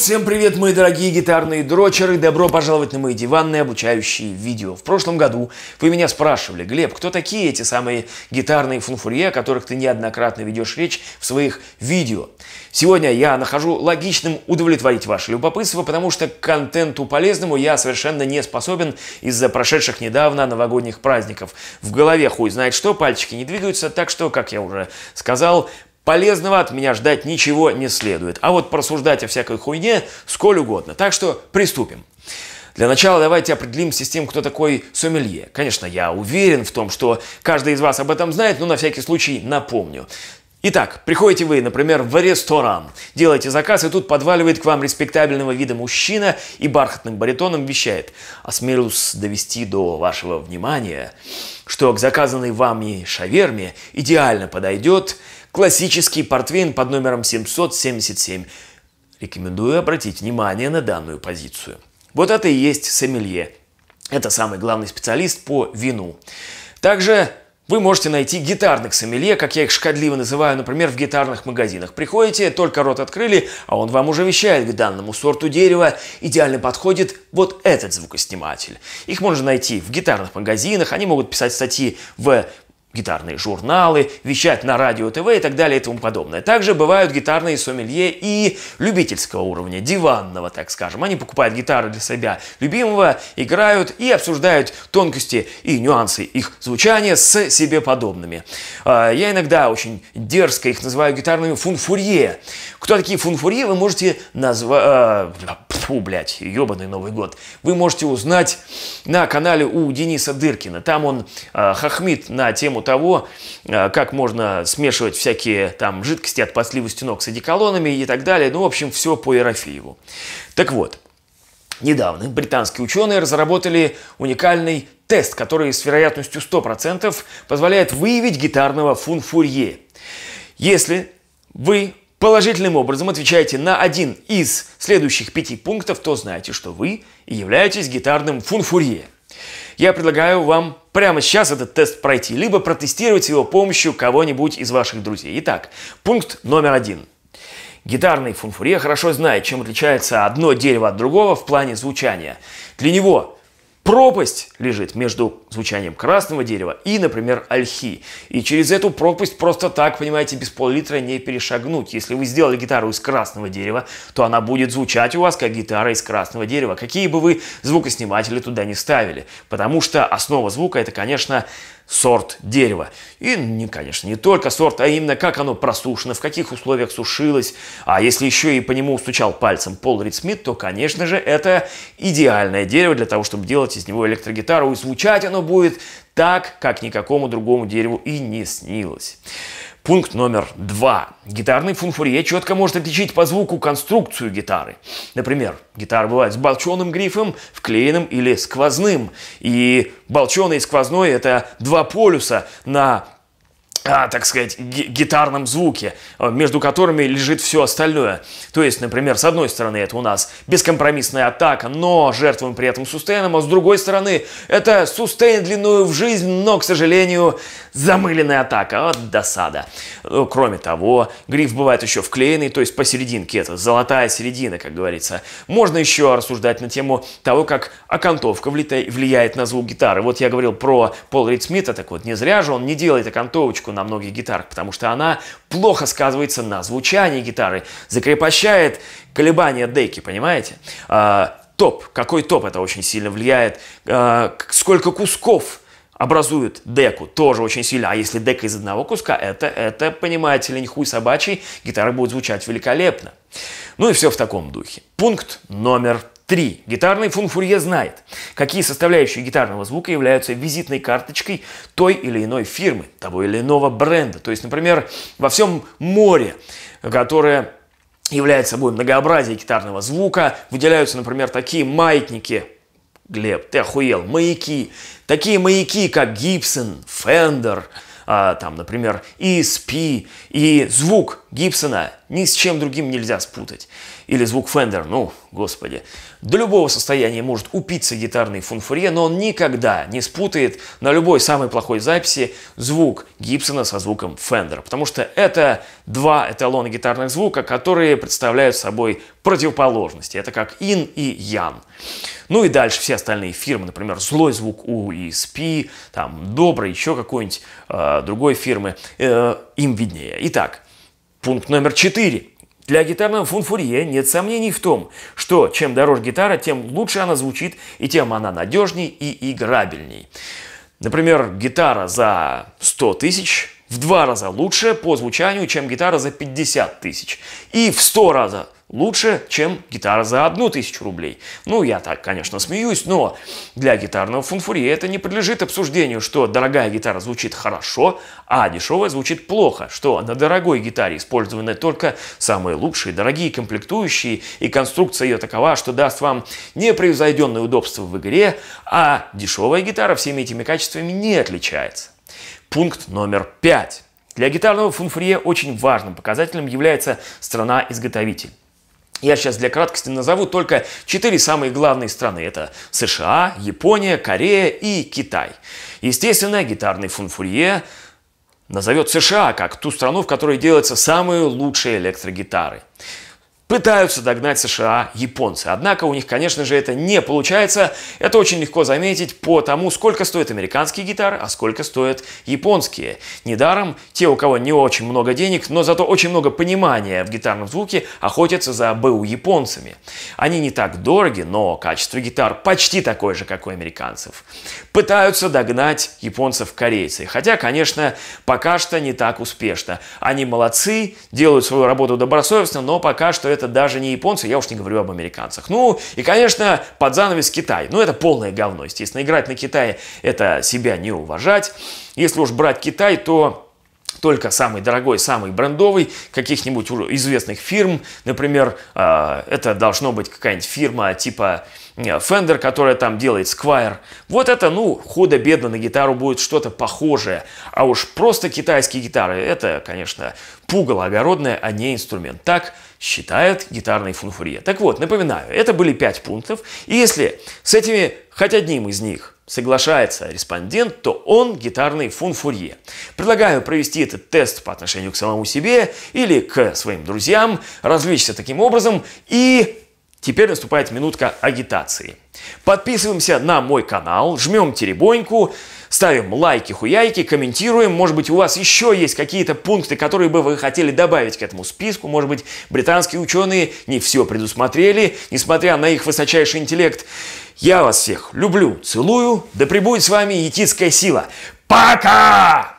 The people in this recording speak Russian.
Всем привет, мои дорогие гитарные дрочеры! Добро пожаловать на мои диванные обучающие видео. В прошлом году вы меня спрашивали, Глеб, кто такие эти самые гитарные фунфурье, о которых ты неоднократно ведешь речь в своих видео? Сегодня я нахожу логичным удовлетворить ваше любопытство, потому что к контенту полезному я совершенно не способен из-за прошедших недавно новогодних праздников. В голове хуй знает что, пальчики не двигаются, так что, как я уже сказал, Полезного от меня ждать ничего не следует. А вот просуждать о всякой хуйне сколь угодно. Так что приступим. Для начала давайте определимся с тем, кто такой сомелье. Конечно, я уверен в том, что каждый из вас об этом знает, но на всякий случай напомню. Итак, приходите вы, например, в ресторан, делаете заказ, и тут подваливает к вам респектабельного вида мужчина и бархатным баритоном вещает. Осмелюсь довести до вашего внимания, что к заказанной вами шаверме идеально подойдет Классический портвейн под номером 777. Рекомендую обратить внимание на данную позицию. Вот это и есть сомелье. Это самый главный специалист по вину. Также вы можете найти гитарных сомелье, как я их шкадливо называю, например, в гитарных магазинах. Приходите, только рот открыли, а он вам уже вещает к данному сорту дерева. Идеально подходит вот этот звукосниматель. Их можно найти в гитарных магазинах, они могут писать статьи в гитарные журналы, вещать на радио, ТВ и так далее и тому подобное. Также бывают гитарные сомелье и любительского уровня, диванного, так скажем. Они покупают гитары для себя любимого, играют и обсуждают тонкости и нюансы их звучания с себе подобными. А, я иногда очень дерзко их называю гитарными фунфурье. Кто такие фунфурье, вы можете назвать э, Тьфу, блядь, ебаный Новый год. Вы можете узнать на канале у Дениса Дыркина. Там он э, хохмит на тему того, э, как можно смешивать всякие там жидкости от подлива стенок с одеколонами и так далее. Ну, в общем, все по Ерофееву. Так вот, недавно британские ученые разработали уникальный тест, который с вероятностью 100% позволяет выявить гитарного фунфурье. Если вы положительным образом отвечаете на один из следующих пяти пунктов, то знаете, что вы и являетесь гитарным фунфурье. Я предлагаю вам прямо сейчас этот тест пройти, либо протестировать его помощью кого-нибудь из ваших друзей. Итак, пункт номер один. Гитарный фунфурье хорошо знает, чем отличается одно дерево от другого в плане звучания. Для него Пропасть лежит между звучанием красного дерева и, например, ольхи. И через эту пропасть просто так, понимаете, без пол-литра не перешагнуть. Если вы сделали гитару из красного дерева, то она будет звучать у вас как гитара из красного дерева, какие бы вы звукосниматели туда не ставили. Потому что основа звука это, конечно, сорт дерева. И, не, конечно, не только сорт, а именно как оно просушено, в каких условиях сушилось. А если еще и по нему стучал пальцем Пол Рид Смит, то, конечно же, это идеальное дерево для того, чтобы делать из него электрогитару. И звучать оно будет так, как никакому другому дереву и не снилось. Пункт номер два. Гитарный фунфурье четко может отличить по звуку конструкцию гитары. Например, гитара бывает с болченым грифом, вклеенным или сквозным. И болченый и сквозной – это два полюса на а, так сказать, гитарном звуке, э, между которыми лежит все остальное. То есть, например, с одной стороны это у нас бескомпромиссная атака, но жертвуем при этом сустейном, а с другой стороны это сустейн длиною в жизнь, но, к сожалению, замыленная атака. Вот досада. Ну, кроме того, гриф бывает еще вклеенный, то есть посерединке, это золотая середина, как говорится. Можно еще рассуждать на тему того, как окантовка влияет на звук гитары. Вот я говорил про Пол Рид Смита, так вот не зря же он не делает окантовочку на на многих гитарах, потому что она плохо сказывается на звучании гитары, закрепощает колебания деки, понимаете? А, топ, какой топ это очень сильно влияет, а, сколько кусков образуют деку, тоже очень сильно. А если дека из одного куска, это, это понимаете ли, не хуй собачий, гитара будет звучать великолепно. Ну и все в таком духе. Пункт номер 3. Гитарный фунфурье знает, какие составляющие гитарного звука являются визитной карточкой той или иной фирмы, того или иного бренда. То есть, например, во всем море, которое является собой многообразие гитарного звука, выделяются, например, такие маятники, Глеб, ты охуел, маяки, такие маяки, как Гибсон, Фендер, а, там, например, ESP и звук Гибсона ни с чем другим нельзя спутать. Или звук Фендер, ну, господи. До любого состояния может упиться гитарный фунфурье, но он никогда не спутает на любой самой плохой записи звук Гибсона со звуком Фендер, потому что это два эталона гитарных звука, которые представляют собой противоположности. Это как ин и ян. Ну и дальше все остальные фирмы, например, злой звук у ESP, там добрый, еще какой-нибудь э, другой фирмы, э, им виднее. Итак, Пункт номер четыре. Для гитарного фунфурье нет сомнений в том, что чем дороже гитара, тем лучше она звучит и тем она надежней и играбельней. Например, гитара за 100 тысяч в два раза лучше по звучанию, чем гитара за 50 тысяч. И в 100 раза лучше, чем гитара за одну тысячу рублей. Ну, я так, конечно, смеюсь, но для гитарного фунфурье это не подлежит обсуждению, что дорогая гитара звучит хорошо, а дешевая звучит плохо, что на дорогой гитаре использованы только самые лучшие, дорогие комплектующие, и конструкция ее такова, что даст вам непревзойденное удобство в игре, а дешевая гитара всеми этими качествами не отличается. Пункт номер пять. Для гитарного фунфурье очень важным показателем является страна-изготовитель. Я сейчас для краткости назову только четыре самые главные страны. Это США, Япония, Корея и Китай. Естественно, гитарный фунфурье назовет США как ту страну, в которой делаются самые лучшие электрогитары пытаются догнать США японцы. Однако у них, конечно же, это не получается. Это очень легко заметить по тому, сколько стоят американские гитары, а сколько стоят японские. Недаром те, у кого не очень много денег, но зато очень много понимания в гитарном звуке, охотятся за БУ японцами. Они не так дороги, но качество гитар почти такое же, как у американцев. Пытаются догнать японцев корейцы. Хотя, конечно, пока что не так успешно. Они молодцы, делают свою работу добросовестно, но пока что это это даже не японцы, я уж не говорю об американцах. Ну, и, конечно, под занавес Китай. Ну, это полное говно, естественно. Играть на Китае – это себя не уважать. Если уж брать Китай, то только самый дорогой, самый брендовый, каких-нибудь известных фирм. Например, а, это должно быть какая-нибудь фирма типа э, Fender, которая там делает Squire. Вот это, ну, худо-бедно на гитару будет что-то похожее. А уж просто китайские гитары, это, конечно, пугало огородное, а не инструмент. Так считает гитарный фунфурье. Так вот, напоминаю, это были пять пунктов. И если с этими хоть одним из них – соглашается респондент, то он гитарный фунфурье. Предлагаю провести этот тест по отношению к самому себе или к своим друзьям, развлечься таким образом и Теперь наступает минутка агитации. Подписываемся на мой канал, жмем теребоньку, ставим лайки, хуяйки, комментируем. Может быть, у вас еще есть какие-то пункты, которые бы вы хотели добавить к этому списку. Может быть, британские ученые не все предусмотрели, несмотря на их высочайший интеллект. Я вас всех люблю, целую. Да пребудет с вами етицкая сила. Пока!